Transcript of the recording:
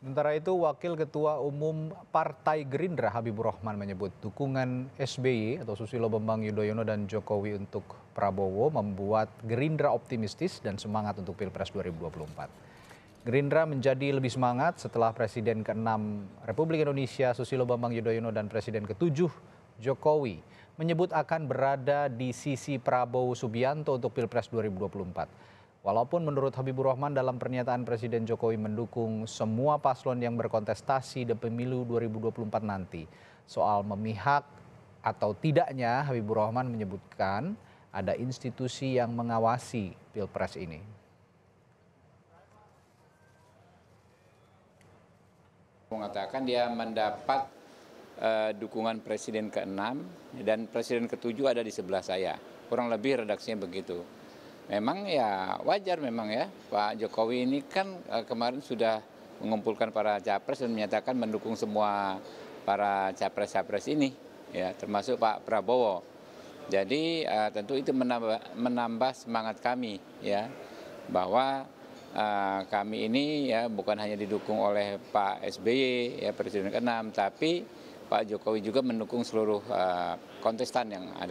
Sementara itu, Wakil Ketua Umum Partai Gerindra Habibur Rahman menyebut dukungan SBY atau Susilo Bambang Yudhoyono dan Jokowi untuk Prabowo membuat Gerindra optimistis dan semangat untuk Pilpres 2024. Gerindra menjadi lebih semangat setelah Presiden ke-6 Republik Indonesia Susilo Bambang Yudhoyono dan Presiden ke-7 Jokowi menyebut akan berada di sisi Prabowo Subianto untuk Pilpres 2024. Walaupun menurut Habibur Rahman dalam pernyataan Presiden Jokowi mendukung semua paslon yang berkontestasi di pemilu 2024 nanti. Soal memihak atau tidaknya Habibur Rahman menyebutkan ada institusi yang mengawasi Pilpres ini. Mengatakan dia mendapat uh, dukungan Presiden ke-6 dan Presiden ke-7 ada di sebelah saya. Kurang lebih redaksinya begitu memang ya wajar memang ya Pak Jokowi ini kan eh, kemarin sudah mengumpulkan para capres dan menyatakan mendukung semua para capres-capres ini ya termasuk Pak Prabowo. Jadi uh, tentu itu menambah, menambah semangat kami ya bahwa uh, kami ini ya bukan hanya didukung oleh Pak SBY ya Presiden ke-6 tapi Pak Jokowi juga mendukung seluruh uh, kontestan yang ada